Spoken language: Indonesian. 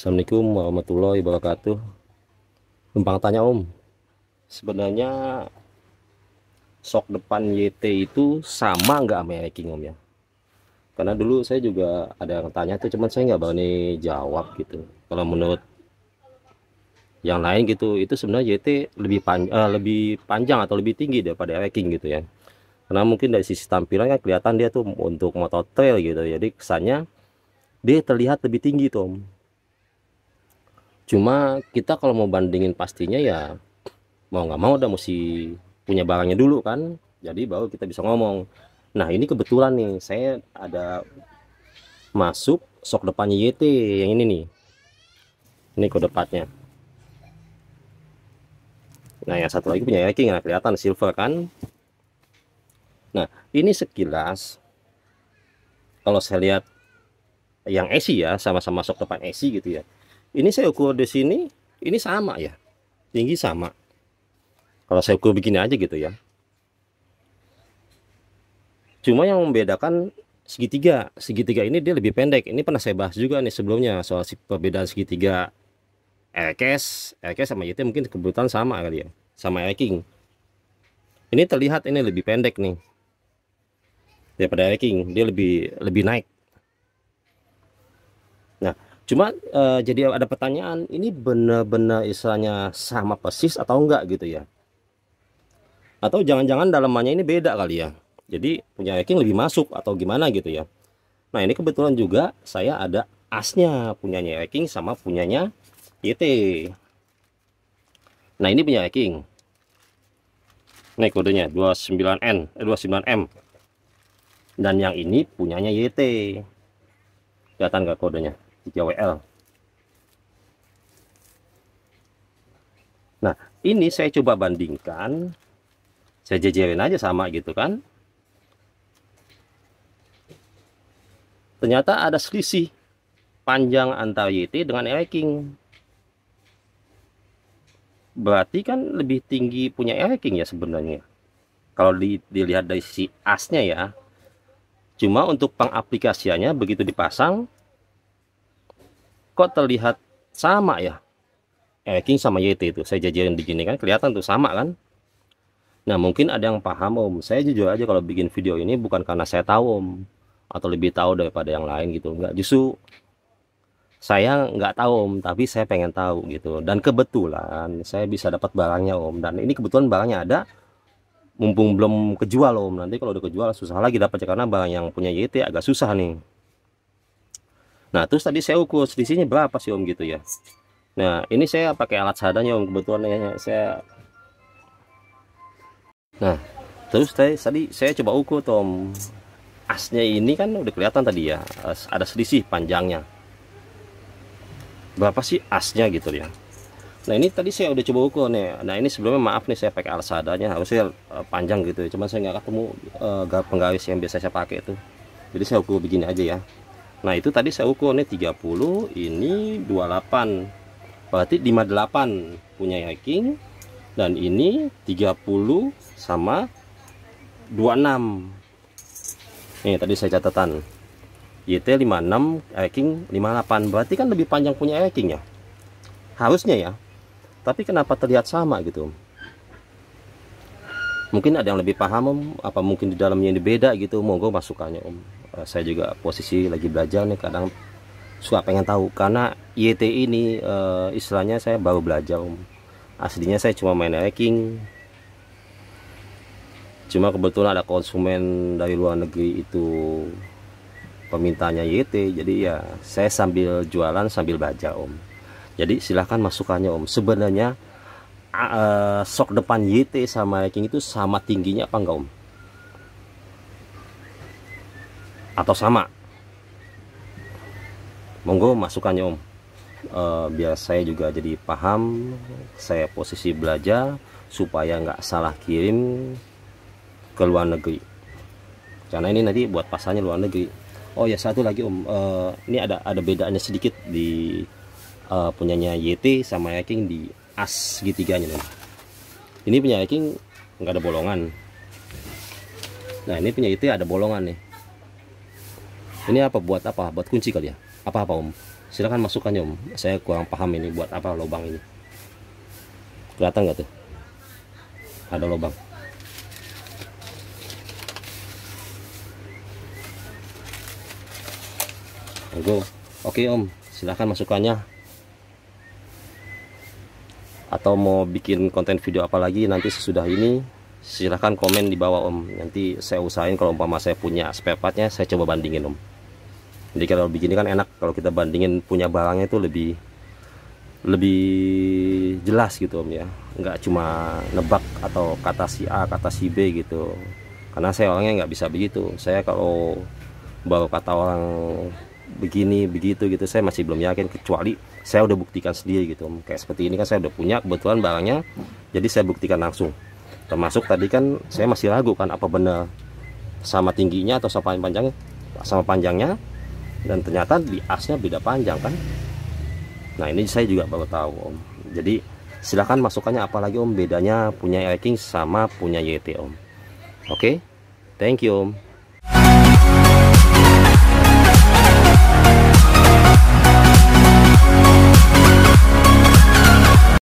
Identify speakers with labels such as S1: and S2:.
S1: Assalamualaikum warahmatullahi wabarakatuh Numpang tanya om Sebenarnya Sok depan YT itu sama nggak sama om ya Karena dulu saya juga ada yang tanya tuh Cuman saya nggak berani jawab gitu Kalau menurut yang lain gitu itu sebenarnya YT lebih panjang uh, eh, lebih panjang atau lebih tinggi daripada King gitu ya karena mungkin dari sisi tampilannya kan kelihatan dia tuh untuk motor trail gitu jadi kesannya dia terlihat lebih tinggi Tom cuma kita kalau mau bandingin pastinya ya mau nggak mau udah mesti punya barangnya dulu kan jadi baru kita bisa ngomong nah ini kebetulan nih saya ada masuk sok depannya YT yang ini nih ini kode partnya nah yang satu lagi punya King nggak kelihatan silver kan nah ini sekilas kalau saya lihat yang esi ya sama-sama sok depan esi gitu ya ini saya ukur di sini ini sama ya tinggi sama kalau saya ukur begini aja gitu ya cuma yang membedakan segitiga segitiga ini dia lebih pendek ini pernah saya bahas juga nih sebelumnya soal perbedaan segitiga Erkes Erkes sama YT mungkin kebetulan sama kali ya sama Erking ini terlihat ini lebih pendek nih daripada Erking dia lebih lebih naik nah Cuma uh, jadi ada pertanyaan, ini benar-benar istilahnya sama persis atau enggak gitu ya? Atau jangan-jangan dalamannya ini beda kali ya? Jadi punya Viking lebih masuk atau gimana gitu ya? Nah ini kebetulan juga saya ada asnya punyanya Viking sama punyanya YT. Nah ini punya Viking. Ini kodenya 29N, eh, 29M. Dan yang ini punyanya YT. Kelihatan gak kodenya? 3WL. Nah, ini saya coba bandingkan. Saya jejerin aja sama gitu kan. Ternyata ada selisih panjang antara YT dengan King. Berarti kan lebih tinggi punya King ya sebenarnya. Kalau di, dilihat dari sisi asnya ya. Cuma untuk pengaplikasiannya begitu dipasang kok terlihat sama ya Eking eh, sama YT itu saya jajarin di sini kan kelihatan tuh sama kan nah mungkin ada yang paham om saya jujur aja kalau bikin video ini bukan karena saya tahu om atau lebih tahu daripada yang lain gitu enggak justru saya nggak tahu om tapi saya pengen tahu gitu dan kebetulan saya bisa dapat barangnya om dan ini kebetulan barangnya ada mumpung belum kejual om nanti kalau udah kejual susah lagi dapatnya karena barang yang punya YT agak susah nih Nah, terus tadi saya ukur selisihnya berapa sih Om gitu ya. Nah, ini saya pakai alat seadanya Om kebetulan ya saya Nah, terus tadi, tadi saya coba ukur tuh Asnya ini kan udah kelihatan tadi ya, ada selisih panjangnya. Berapa sih asnya gitu ya. Nah, ini tadi saya udah coba ukur nih. Nah, ini sebelumnya maaf nih saya pakai alat seadanya, harusnya eh, panjang gitu. ya. Cuman saya nggak ketemu uh, penggaris yang biasa saya pakai itu. Jadi saya ukur begini aja ya. Nah itu tadi saya ukur nih 30 ini 28 berarti 58 punya hiking dan ini 30 sama 26 nih tadi saya catatan YT 56 hiking 58 berarti kan lebih panjang punya hiking ya harusnya ya tapi kenapa terlihat sama gitu mungkin ada yang lebih paham om apa mungkin di dalamnya ini beda gitu monggo masukannya om Eh, saya juga posisi lagi belajar nih kadang suka pengen tahu karena YT ini uh, istilahnya saya baru belajar om aslinya saya cuma main hacking cuma kebetulan ada konsumen dari luar negeri itu pemintanya YT jadi ya saya sambil jualan sambil baca om jadi silahkan masukannya om sebenarnya uh, sok depan YT sama hacking itu sama tingginya apa enggak om atau sama monggo masukannya om e, biar saya juga jadi paham saya posisi belajar supaya nggak salah kirim ke luar negeri karena ini nanti buat pasalnya luar negeri oh ya satu lagi om e, ini ada ada bedanya sedikit di e, punyanya YT sama Yaking di as segitiganya om. ini punya Yaking nggak ada bolongan nah ini punya YT ada bolongan nih ini apa buat apa buat kunci kali ya apa apa om silahkan masukkan ya om saya kurang paham ini buat apa lubang ini kelihatan nggak tuh ada lubang Go. Oke om, silahkan masukannya. Atau mau bikin konten video apa lagi nanti sesudah ini, silahkan komen di bawah om. Nanti saya usahain kalau umpama saya punya spare partnya, saya coba bandingin om jadi kalau begini kan enak kalau kita bandingin punya barangnya itu lebih lebih jelas gitu om ya nggak cuma nebak atau kata si A kata si B gitu karena saya orangnya nggak bisa begitu saya kalau baru kata orang begini begitu gitu saya masih belum yakin kecuali saya udah buktikan sendiri gitu om kayak seperti ini kan saya udah punya kebetulan barangnya jadi saya buktikan langsung termasuk tadi kan saya masih ragu kan apa benar sama tingginya atau sama panjangnya? sama panjangnya dan ternyata di asnya beda panjang kan nah ini saya juga baru tahu om jadi silahkan masukannya apalagi om bedanya punya Eking sama punya YT om oke okay? thank you om